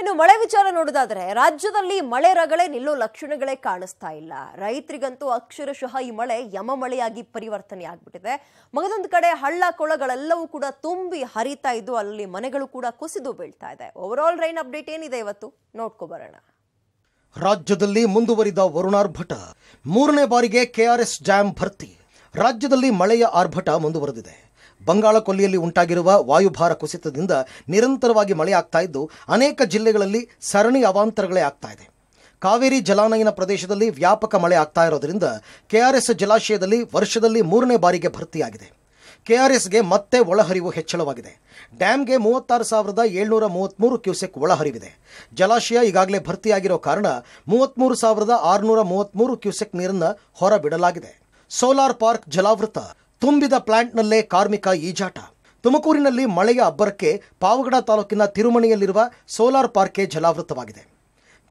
ಇನ್ನು ಮಳೆ ವಿಚಾರ ನೋಡೋದಾದ್ರೆ ರಾಜ್ಯದಲ್ಲಿ ಮಳೆ ರಗಳೆ ನಿಲ್ಲೋ ಲಕ್ಷಣಗಳೇ ಕಾಣಿಸ್ತಾ ಇಲ್ಲ ರೈತರಿಗಂತೂ ಅಕ್ಷರಶಃ ಈ ಮಳೆ ಯಮ ಮಳೆಯಾಗಿ ಪರಿವರ್ತನೆ ಆಗ್ಬಿಟ್ಟಿದೆ ಮಗದೊಂದು ಕಡೆ ಹಳ್ಳ ಕೊಳಗಳೆಲ್ಲವೂ ಕೂಡ ತುಂಬಿ ಹರಿತಾ ಇದ್ದು ಅಲ್ಲಿ ಮನೆಗಳು ಕೂಡ ಕುಸಿದು ಬೀಳ್ತಾ ಇದೆ ಓವರ್ ಆಲ್ ರೈನ್ ಅಪ್ಡೇಟ್ ಏನಿದೆ ಇವತ್ತು ನೋಡ್ಕೋ ಬರೋಣ ರಾಜ್ಯದಲ್ಲಿ ಮುಂದುವರಿದ ವರುಣಾರ್ಭಟ ಮೂರನೇ ಬಾರಿಗೆ ಕೆಆರ್ಎಸ್ ಡ್ಯಾಂ ಭರ್ತಿ ರಾಜ್ಯದಲ್ಲಿ ಮಳೆಯ ಆರ್ಭಟ ಮುಂದುವರೆದಿದೆ ಬಂಗಾಳ ಕೊಲ್ಲಿಯಲ್ಲಿ ಉಂಟಾಗಿರುವ ವಾಯುಭಾರ ಕುಸಿತದಿಂದ ನಿರಂತರವಾಗಿ ಮಳೆಯಾಗ್ತಾ ಇದ್ದು ಅನೇಕ ಜಿಲ್ಲೆಗಳಲ್ಲಿ ಸರಣಿ ಅವಾಂತರಗಳೇ ಆಗ್ತಾ ಇದೆ ಕಾವೇರಿ ಜಲಾನಯನ ಪ್ರದೇಶದಲ್ಲಿ ವ್ಯಾಪಕ ಮಳೆ ಆಗ್ತಾ ಇರೋದರಿಂದ ಕೆಆರ್ಎಸ್ ಜಲಾಶಯದಲ್ಲಿ ವರ್ಷದಲ್ಲಿ ಮೂರನೇ ಬಾರಿಗೆ ಭರ್ತಿಯಾಗಿದೆ ಕೆಆರ್ಎಸ್ಗೆ ಮತ್ತೆ ಒಳಹರಿವು ಹೆಚ್ಚಳವಾಗಿದೆ ಡ್ಯಾಮ್ಗೆ ಮೂವತ್ತಾರು ಸಾವಿರದ ಏಳ್ನೂರ ಮೂವತ್ತ್ಮೂರು ಕ್ಯೂಸೆಕ್ ಒಳಹರಿವಿದೆ ಜಲಾಶಯ ಈಗಾಗಲೇ ಭರ್ತಿಯಾಗಿರೋ ಕಾರಣ ಮೂವತ್ತ್ಮೂರು ಸಾವಿರದ ಆರುನೂರ ಮೂವತ್ತ್ಮೂರು ಕ್ಯೂಸೆಕ್ ನೀರನ್ನು ಹೊರಬಿಡಲಾಗಿದೆ ಸೋಲಾರ್ ಪಾರ್ಕ್ ಜಲಾವೃತ ತುಂಬಿದ ಪ್ಲಾಂಟ್ನಲ್ಲೇ ಕಾರ್ಮಿಕ ಈಜಾಟ ತುಮಕೂರಿನಲ್ಲಿ ಮಳೆಯ ಅಬ್ಬರಕ್ಕೆ ಪಾವಗಡ ತಾಲೂಕಿನ ತಿರುಮಣಿಯಲ್ಲಿರುವ ಸೋಲಾರ್ ಪಾರ್ಕ್ಗೆ ಜಲಾವೃತವಾಗಿದೆ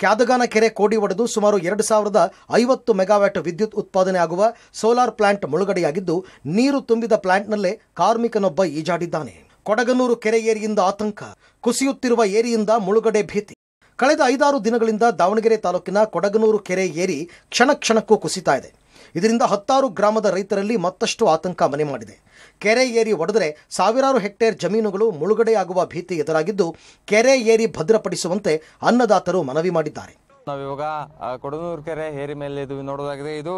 ಕ್ಯಾದಗಾನ ಕೆರೆ ಕೋಡಿ ಒಡೆದು ಸುಮಾರು ಎರಡು ಸಾವಿರದ ಐವತ್ತು ಮೆಗಾವ್ಯಾಟ್ ವಿದ್ಯುತ್ ಉತ್ಪಾದನೆ ಆಗುವ ಸೋಲಾರ್ ಪ್ಲಾಂಟ್ ಮುಳುಗಡೆಯಾಗಿದ್ದು ನೀರು ತುಂಬಿದ ಪ್ಲಾಂಟ್ನಲ್ಲೇ ಕಾರ್ಮಿಕನೊಬ್ಬ ಈಜಾಡಿದ್ದಾನೆ ಕೊಡಗನೂರು ಕೆರೆ ಏರಿಯಿಂದ ಆತಂಕ ಕುಸಿಯುತ್ತಿರುವ ಏರಿಯಿಂದ ಮುಳುಗಡೆ ಭೀತಿ ಕಳೆದ ಐದಾರು ದಿನಗಳಿಂದ ದಾವಣಗೆರೆ ತಾಲೂಕಿನ ಕೊಡಗನೂರು ಕೆರೆ ಏರಿ ಕ್ಷಣ ಕ್ಷಣಕ್ಕೂ ಕುಸಿತಾ ಇದೆ ಇದರಿಂದ ಹತ್ತಾರು ಗ್ರಾಮದ ರೈತರಲ್ಲಿ ಮತ್ತಷ್ಟು ಆತಂಕ ಮನೆ ಮಾಡಿದೆ ಕೆರೆ ಏರಿ ಒಡೆದರೆ ಸಾವಿರಾರು ಹೆಕ್ಟೇರ್ ಜಮೀನುಗಳು ಮುಳುಗಡೆಯಾಗುವ ಭೀತಿ ಎದುರಾಗಿದ್ದು ಕೆರೆ ಏರಿ ಭದ್ರಪಡಿಸುವಂತೆ ಅನ್ನದಾತರು ಮನವಿ ಮಾಡಿದ್ದಾರೆ ನಾವು ಇವಾಗ ಕೊಡನೂರು ಕೆರೆ ಹೇರಿ ಮೇಲೆ ಇದು ನೋಡೋದಾಗಿದೆ ಇದು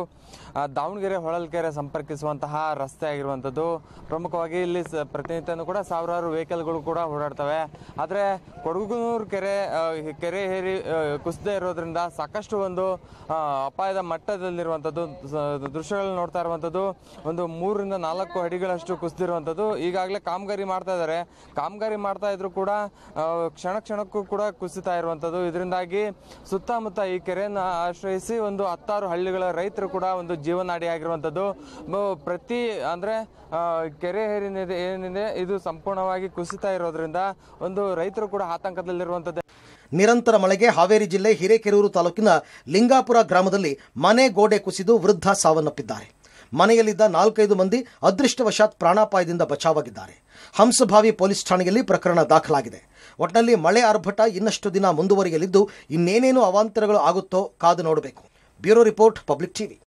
ದಾವಣಗೆರೆ ಕೆರೆ ಸಂಪರ್ಕಿಸುವಂತಹ ರಸ್ತೆ ಆಗಿರುವಂಥದ್ದು ಪ್ರಮುಖವಾಗಿ ಇಲ್ಲಿ ಪ್ರತಿನಿತ್ಯನೂ ಕೂಡ ಸಾವಿರಾರು ವೆಹಿಕಲ್ಗಳು ಕೂಡ ಓಡಾಡ್ತವೆ ಆದರೆ ಕೊಡಗನೂರು ಕೆರೆ ಕೆರೆ ಹೇರಿ ಕುಸಿದೇ ಇರೋದ್ರಿಂದ ಸಾಕಷ್ಟು ಒಂದು ಅಪಾಯದ ಮಟ್ಟದಲ್ಲಿರುವಂಥದ್ದು ದೃಶ್ಯಗಳನ್ನ ನೋಡ್ತಾ ಇರುವಂಥದ್ದು ಒಂದು ಮೂರರಿಂದ ನಾಲ್ಕು ಅಡಿಗಳಷ್ಟು ಕುಸಿದಿರುವಂಥದ್ದು ಈಗಾಗಲೇ ಕಾಮಗಾರಿ ಮಾಡ್ತಾ ಇದ್ದಾರೆ ಕಾಮಗಾರಿ ಮಾಡ್ತಾ ಇದ್ರು ಕೂಡ ಕ್ಷಣ ಕ್ಷಣಕ್ಕೂ ಕೂಡ ಕುಸಿತಾ ಇರುವಂಥದ್ದು ಇದರಿಂದಾಗಿ ಸುತ್ತ ಸುತ್ತಮುತ್ತ ಈ ಕೆರೆಯನ್ನು ಆಶ್ರಯಿಸಿ ಒಂದು ಹತ್ತಾರು ಹಳ್ಳಿಗಳ ರೈತರು ಕೂಡ ಒಂದು ಜೀವನಾಡಿಯಾಗಿರುವಂಥದ್ದು ಪ್ರತಿ ಅಂದ್ರೆ ಕೆರೆ ಏನಿದೆ ಏನಿದೆ ಇದು ಸಂಪೂರ್ಣವಾಗಿ ಕುಸಿತಾ ಇರೋದ್ರಿಂದ ಒಂದು ರೈತರು ಕೂಡ ಆತಂಕದಲ್ಲಿರುವಂಥದ್ದು ನಿರಂತರ ಮಳೆಗೆ ಹಾವೇರಿ ಜಿಲ್ಲೆ ಹಿರೇಕೆರೂರು ತಾಲೂಕಿನ ಲಿಂಗಾಪುರ ಗ್ರಾಮದಲ್ಲಿ ಮನೆ ಗೋಡೆ ಕುಸಿದು ವೃದ್ಧ ಸಾವನ್ನಪ್ಪಿದ್ದಾರೆ ಮನೆಯಲ್ಲಿದ್ದ ನಾಲ್ಕೈದು ಮಂದಿ ಅದೃಷ್ಟವಶಾತ್ ಪ್ರಾಣಾಪಾಯದಿಂದ ಬಚಾವಾಗಿದ್ದಾರೆ ಹಂಸಭಾವಿ ಪೊಲೀಸ್ ಠಾಣೆಯಲ್ಲಿ ಪ್ರಕರಣ ದಾಖಲಾಗಿದೆ ಒಟ್ನಲ್ಲಿ ಮಳೆ ಆರ್ಭಟ ಇನ್ನಷ್ಟು ದಿನ ಮುಂದುವರಿಯಲಿದ್ದು ಇನ್ನೇನೇನು ಅವಾಂತರಗಳು ಆಗುತ್ತೋ ಕಾದು ನೋಡಬೇಕು ಬ್ಯೂರೋ ರಿಪೋರ್ಟ್ ಪಬ್ಲಿಕ್ ಟಿವಿ